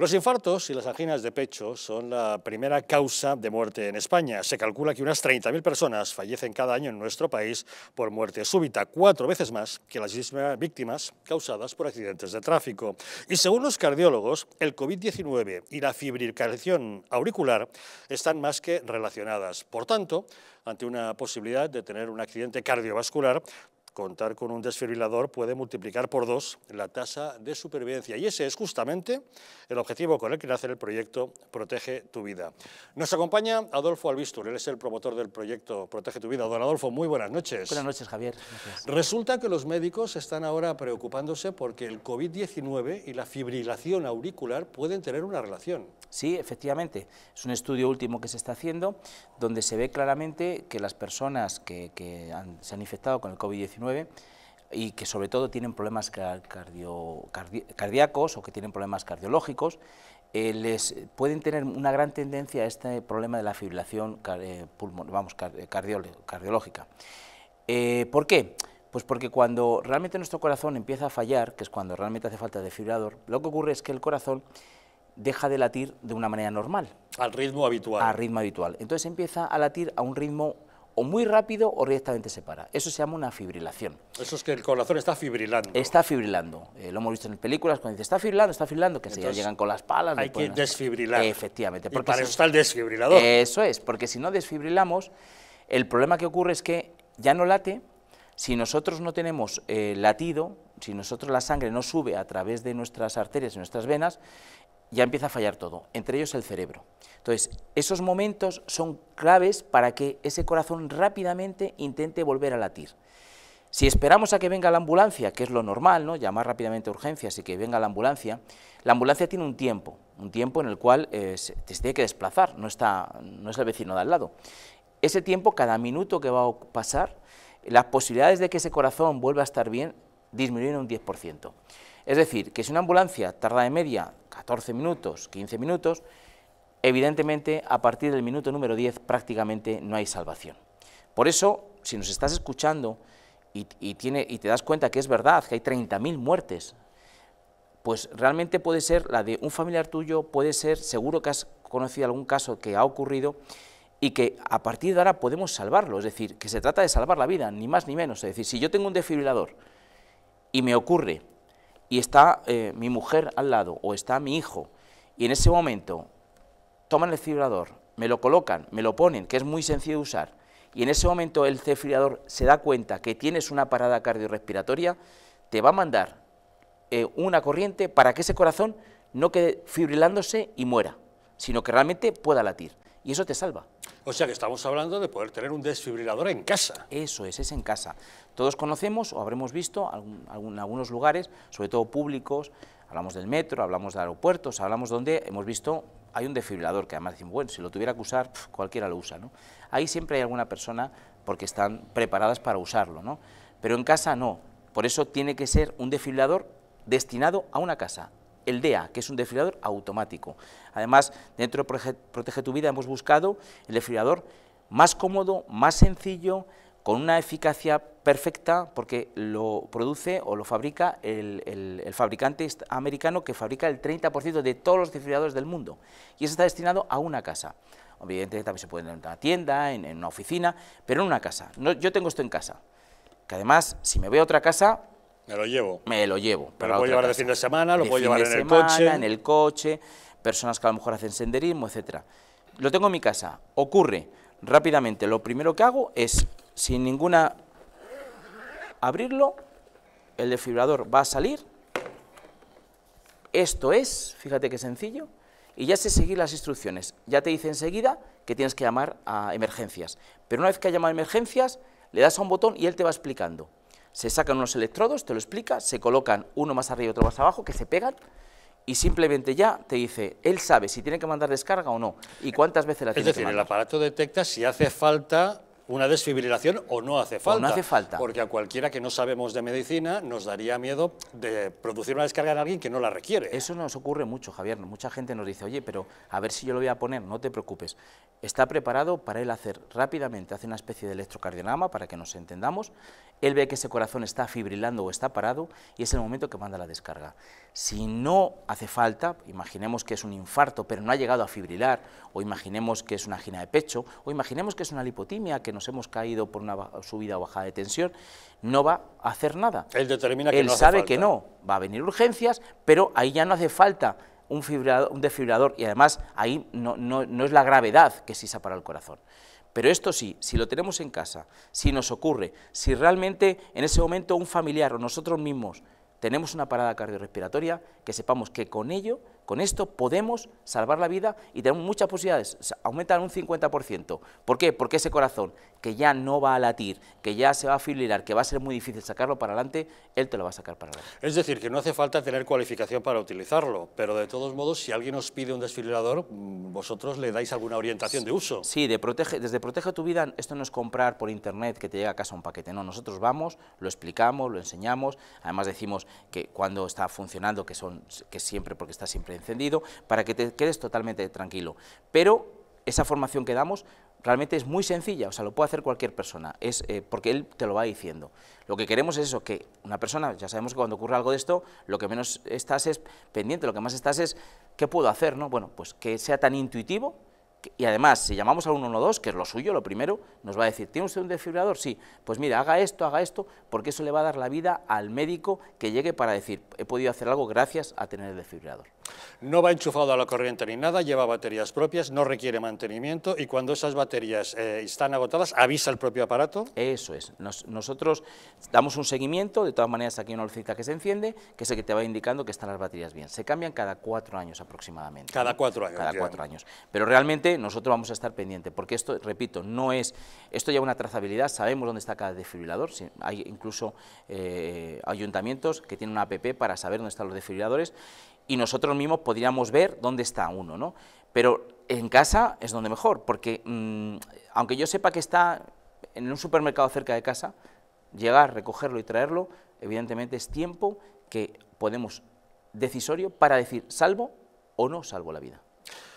Los infartos y las anginas de pecho son la primera causa de muerte en España. Se calcula que unas 30.000 personas fallecen cada año en nuestro país por muerte súbita, cuatro veces más que las mismas víctimas causadas por accidentes de tráfico. Y según los cardiólogos, el COVID-19 y la fibrilación auricular están más que relacionadas. Por tanto, ante una posibilidad de tener un accidente cardiovascular, Contar con un desfibrilador puede multiplicar por dos la tasa de supervivencia y ese es justamente el objetivo con el que nace el proyecto Protege tu Vida. Nos acompaña Adolfo Albistur, él es el promotor del proyecto Protege tu Vida. Don Adolfo, muy buenas noches. Buenas noches, Javier. Resulta que los médicos están ahora preocupándose porque el COVID-19 y la fibrilación auricular pueden tener una relación. Sí, efectivamente. Es un estudio último que se está haciendo donde se ve claramente que las personas que, se han infectado con el COVID-19 y que sobre todo tienen problemas cardíacos o que tienen problemas cardiológicos, eh, les pueden tener una gran tendencia a este problema de la fibrilación eh, vamos, eh, cardiológica. ¿Por qué? Pues porque cuando realmente nuestro corazón empieza a fallar, que es cuando realmente hace falta defibrilador, lo que ocurre es que el corazón deja de latir de una manera normal. Al ritmo habitual. Al ritmo habitual. Entonces empieza a latir a un ritmo o muy rápido o directamente se para. Eso se llama una fibrilación. Eso es que el corazón está fibrilando. Está fibrilando. Eh, lo hemos visto en películas cuando dice está fibrilando, está fibrilando, que se llegan con las palas. Hay que desfibrilar. Efectivamente. para eso está el desfibrilador. Eso es, porque si no desfibrilamos, el problema que ocurre es que ya no late. Si nosotros no tenemos eh, latido, si nosotros la sangre no sube a través de nuestras arterias y nuestras venas, ya empieza a fallar todo, entre ellos el cerebro. Entonces, esos momentos son claves para que ese corazón rápidamente intente volver a latir. Si esperamos a que venga la ambulancia, que es lo normal, ¿no? llamar rápidamente a urgencias y que venga la ambulancia, la ambulancia tiene un tiempo, un tiempo en el cual eh, se, tiene que desplazar, no, está, no es el vecino de al lado. Ese tiempo, cada minuto que va a pasar, las posibilidades de que ese corazón vuelva a estar bien disminuyen un 10%. Es decir, que si una ambulancia tarda de media 14 minutos, 15 minutos, evidentemente a partir del minuto número 10 prácticamente no hay salvación. Por eso, si nos estás escuchando y, tiene, y te das cuenta que es verdad, que hay 30.000 muertes, pues realmente puede ser la de un familiar tuyo, puede ser, seguro que has conocido algún caso que ha ocurrido y que a partir de ahora podemos salvarlo, es decir, que se trata de salvar la vida, ni más ni menos. Es decir, si yo tengo un defibrilador y me ocurre y está eh, mi mujer al lado o está mi hijo, y en ese momento toman el cifrador, me lo colocan, me lo ponen, que es muy sencillo de usar, y en ese momento el cefriador se da cuenta que tienes una parada cardiorrespiratoria, te va a mandar eh, una corriente para que ese corazón no quede fibrilándose y muera, sino que realmente pueda latir. Y eso te salva. O sea que estamos hablando de poder tener un desfibrilador en casa. Eso es, es en casa. Todos conocemos o habremos visto en algunos lugares, sobre todo públicos, hablamos del metro, hablamos de aeropuertos, hablamos donde hemos visto hay un desfibrilador que además dicen, bueno, si lo tuviera que usar, cualquiera lo usa, ¿no? Ahí siempre hay alguna persona porque están preparadas para usarlo, ¿no? Pero en casa no, por eso tiene que ser un desfibrilador destinado a una casa, el DEA, que es un desfibrilador automático. Además, dentro de Protege, tu Vida hemos buscado el desfibrilador más cómodo, más sencillo, con una eficacia perfecta porque lo produce o lo fabrica el, fabricante americano que fabrica el 30% de todos los desfibriladores del mundo y eso está destinado a una casa. obviamente también se puede en una tienda, en, una oficina, pero en una casa. yo tengo esto en casa, que además si me voy a otra casa me lo llevo. Me lo llevo. Pero lo puedo llevar de fin de semana, lo puedo llevar en el coche. En el coche, personas que a lo mejor hacen senderismo, etcétera. Lo tengo en mi casa, ocurre rápidamente. Lo primero que hago es, sin ninguna. abrirlo, el desfibrador va a salir. Esto es, fíjate qué sencillo, y ya sé seguir las instrucciones. Ya te dice enseguida que tienes que llamar a emergencias. Pero una vez que ha llamado a emergencias, le das a un botón y él te va explicando se sacan unos electrodos, te lo explica, se colocan uno más arriba y otro más abajo, que se pegan, y simplemente ya te dice, él sabe si tiene que mandar descarga o no, y eh, cuántas veces la tiene que mandar. Es decir, el aparato detecta si hace falta una desfibrilación o no hace falta. O no hace falta. Porque a cualquiera que no sabemos de medicina nos daría miedo de producir una descarga en alguien que no la requiere. Eso nos ocurre mucho, Javier. Mucha gente nos dice, oye, pero a ver si yo lo voy a poner, no te preocupes. Está preparado para él hacer rápidamente, hace una especie de electrocardiograma para que nos entendamos, él ve que ese corazón está fibrilando o está parado y es el momento que manda la descarga. Si no hace falta, imaginemos que es un infarto pero no ha llegado a fibrilar, o imaginemos que es una gina de pecho, o imaginemos que es una lipotimia, que nos hemos caído por una subida o bajada de tensión, no va a hacer nada. Él determina que no Él sabe que no, va a venir urgencias, pero ahí ya no hace falta un, un desfibrilador y además ahí no, no es la gravedad que sí se ha parado el corazón. Pero esto sí, si lo tenemos en casa, si nos ocurre, si realmente en ese momento un familiar o nosotros mismos tenemos una parada cardiorrespiratoria, que sepamos que con ello con esto podemos salvar la vida y tenemos muchas posibilidades, aumentan un 50%. ¿Por qué? Porque ese corazón que ya no va a latir, que ya se va a fibrilar, que va a ser muy difícil sacarlo para adelante, él te lo va a sacar para adelante. Es decir, que no hace falta tener cualificación para utilizarlo, pero de todos modos, si alguien os pide un desfibrilador, mm, vosotros le dais alguna orientación de uso. Sí, desde Protege tu Vida, esto no es comprar por internet que te llega a casa un paquete, no, nosotros vamos, lo explicamos, lo enseñamos, además decimos que cuando está funcionando, que, son, que siempre, porque está siempre encendido, para que te quedes totalmente tranquilo. Pero esa formación que damos realmente es muy sencilla, o sea, lo puede hacer cualquier persona, es eh, porque él te lo va diciendo. Lo que queremos es eso, que una persona, ya sabemos que cuando ocurre algo de esto, lo que menos estás es pendiente, lo que más estás es, ¿qué puedo hacer? No? Bueno, pues que sea tan intuitivo, y además, si llamamos al 112, que es lo suyo, lo primero, nos va a decir, ¿tiene usted un desfibrilador? Sí, pues mira, haga esto, haga esto, porque eso le va a dar la vida al médico que llegue para decir, he podido hacer algo gracias a tener el desfibrilador. No va enchufado a la corriente ni nada, lleva baterías propias, no requiere mantenimiento y cuando esas baterías eh, están agotadas, avisa el propio aparato. Eso es. nosotros damos un seguimiento, de todas maneras aquí hay una lucita que se enciende, que es el que te va indicando que están las baterías bien. Se cambian cada cuatro años aproximadamente. Cada cuatro años. Cada cuatro años. Pero realmente nosotros vamos a estar pendiente, porque esto, repito, no es, esto lleva una trazabilidad, sabemos dónde está cada desfibrilador, hay incluso eh, ayuntamientos que tienen una app para saber dónde están los desfibriladores y nosotros mismos podríamos ver dónde está uno, ¿no? Pero en casa es donde mejor, porque mm, aunque yo sepa que está en un supermercado cerca de casa, llegar, recogerlo y traerlo, evidentemente es tiempo que podemos decisorio para decir salvo o no salvo la vida.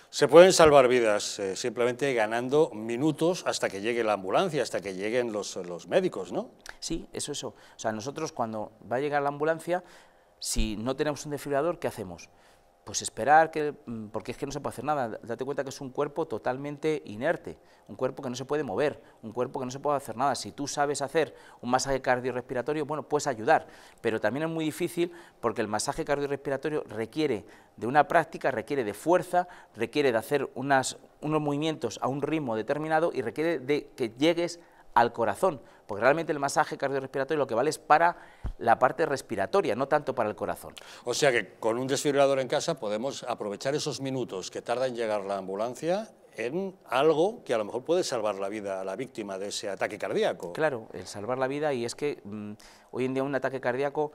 Se pueden salvar vidas eh, simplemente ganando minutos hasta que llegue la ambulancia, hasta que lleguen los, los médicos, ¿no? Sí, eso, eso. O sea, nosotros cuando va a llegar la ambulancia, si no tenemos un desfibrilador, ¿qué hacemos? Pues esperar, que, mm, porque es que no se puede hacer nada. Date cuenta que es un cuerpo totalmente inerte, un cuerpo que no se puede mover, un cuerpo que no se puede hacer nada. Si tú sabes hacer un masaje cardiorrespiratorio, bueno, puedes ayudar, pero también es muy difícil porque el masaje cardiorrespiratorio requiere de una práctica, requiere de fuerza, requiere de hacer unas, unos movimientos a un ritmo determinado y requiere de que llegues al corazón, porque realmente el masaje cardiorrespiratorio lo que vale es para la parte respiratoria, no tanto para el corazón. O sea que con un desfibrilador en casa podemos aprovechar esos minutos que tarda en llegar la ambulancia en algo que a lo mejor puede salvar la vida a la víctima de ese ataque cardíaco. Claro, el salvar la vida y es que mm, hoy en día un ataque cardíaco,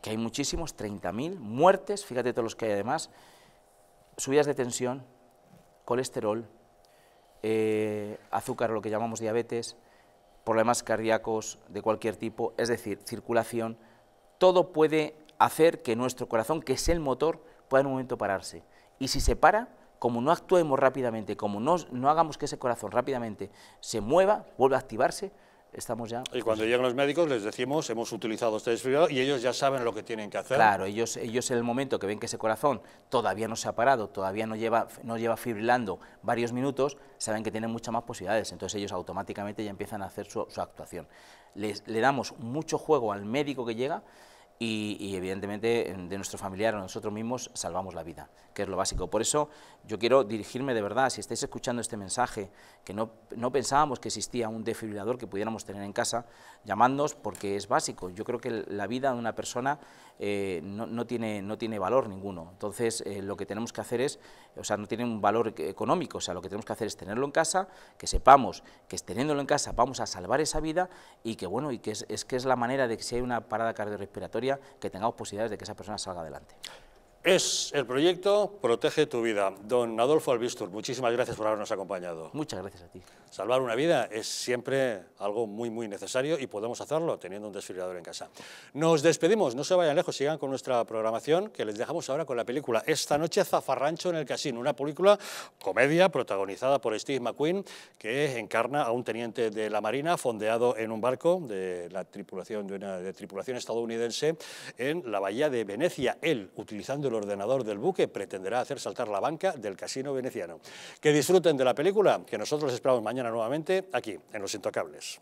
que hay muchísimos, 30.000 muertes, fíjate todos los que hay además, subidas de tensión, colesterol, eh, azúcar, lo que llamamos diabetes, problemas cardíacos de cualquier tipo, es decir, circulación, todo puede hacer que nuestro corazón, que es el motor, pueda en un momento pararse. Y si se para, como no actuemos rápidamente, como no, no hagamos que ese corazón rápidamente se mueva, vuelva a activarse, y pues, cuando pues, llegan los médicos les decimos, hemos utilizado este desfibrilador y ellos ya saben lo que tienen que hacer. Claro, ellos, ellos en el momento que ven que ese corazón todavía no se ha parado, todavía no lleva, no lleva fibrilando varios minutos, saben que tienen muchas más posibilidades, entonces ellos automáticamente ya empiezan a hacer su, su actuación. Les, le damos mucho juego al médico que llega y, evidentemente de nuestro familiar o nosotros mismos salvamos la vida, que es lo básico. Por eso yo quiero dirigirme de verdad, si estáis escuchando este mensaje, que no, pensábamos que existía un defibrilador que pudiéramos tener en casa, llamadnos porque es básico. Yo creo que la vida de una persona eh, no, tiene, no tiene valor ninguno. Entonces eh, lo que tenemos que hacer es, o sea, no tiene un valor económico, o sea, lo que tenemos que hacer es tenerlo en casa, que sepamos que teniéndolo en casa vamos a salvar esa vida y que bueno, y que es, que es la manera de que si hay una parada cardiorrespiratoria, que tengamos posibilidades de que esa persona salga adelante. Es el proyecto Protege tu Vida. Don Adolfo Albistur, muchísimas gracias por habernos acompañado. Muchas gracias a ti. Salvar una vida es siempre algo muy, muy necesario y podemos hacerlo teniendo un desfibrilador en casa. Nos despedimos, no se vayan lejos, sigan con nuestra programación que les dejamos ahora con la película Esta noche Zafarrancho en el Casino, una película comedia protagonizada por Steve McQueen que encarna a un teniente de la Marina fondeado en un barco de la tripulación, de tripulación estadounidense en la bahía de Venecia. Él, utilizando los ordenador del buque pretenderá hacer saltar la banca del casino veneciano. Que disfruten de la película, que nosotros esperamos mañana nuevamente aquí, en Los Intocables.